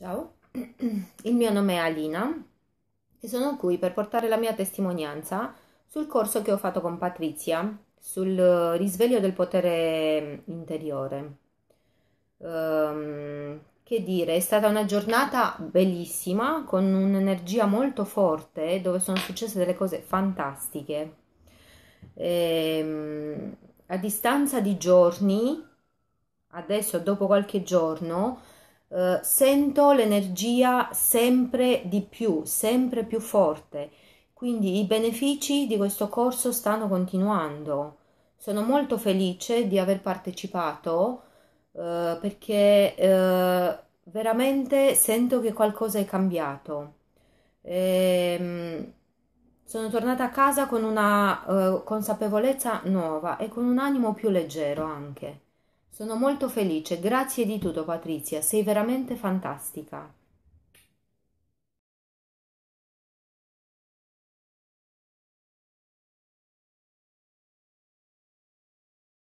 Ciao, il mio nome è Alina e sono qui per portare la mia testimonianza sul corso che ho fatto con Patrizia sul risveglio del potere interiore. Ehm, che dire, è stata una giornata bellissima con un'energia molto forte dove sono successe delle cose fantastiche. Ehm, a distanza di giorni, adesso dopo qualche giorno, eh, sento l'energia sempre di più, sempre più forte. Quindi i benefici di questo corso stanno continuando. Sono molto felice di aver partecipato eh, perché eh, veramente sento che qualcosa è cambiato. E, ehm, sono tornata a casa con una uh, consapevolezza nuova e con un animo più leggero anche. Sono molto felice, grazie di tutto Patrizia, sei veramente fantastica.